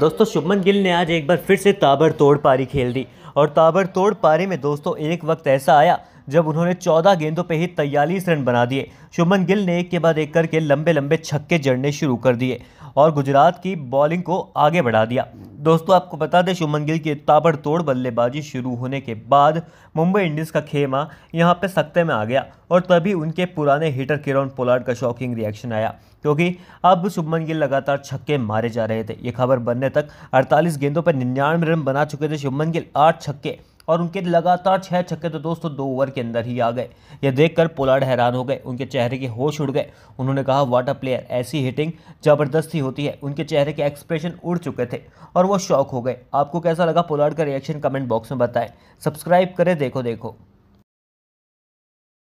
दोस्तों शुभमन गिल ने आज एक बार फिर से ताबड़तोड़ पारी खेल दी और ताबड़तोड़ पारी में दोस्तों एक वक्त ऐसा आया जब उन्होंने 14 गेंदों पर ही तैयलीस रन बना दिए शुभमन गिल ने एक के बाद एक करके लंबे लंबे छक्के जड़ने शुरू कर दिए और गुजरात की बॉलिंग को आगे बढ़ा दिया दोस्तों आपको बता दें शुभमन गिल की ताबड़तोड़ बल्लेबाजी शुरू होने के बाद मुंबई इंडियंस का खेमा यहाँ पे सख्ते में आ गया और तभी उनके पुराने हिटर किरण पोलार्ड का शॉकिंग रिएक्शन आया क्योंकि अब शुभमन गिल लगातार छक्के मारे जा रहे थे ये खबर बनने तक 48 गेंदों पर निन्यानवे रन बना चुके थे शुभमन गिल आठ छक्के और उनके लगातार छः छक्के तो दोस्तों दो ओवर के अंदर ही आ गए यह देखकर पोलार्ड हैरान हो गए उनके चेहरे के होश उड़ गए उन्होंने कहा वाट अ प्लेयर ऐसी हिटिंग ज़बरदस्ती होती है उनके चेहरे के एक्सप्रेशन उड़ चुके थे और वो शौक हो गए आपको कैसा लगा पोलार्ड का रिएक्शन कमेंट बॉक्स में बताएं सब्सक्राइब करें देखो देखो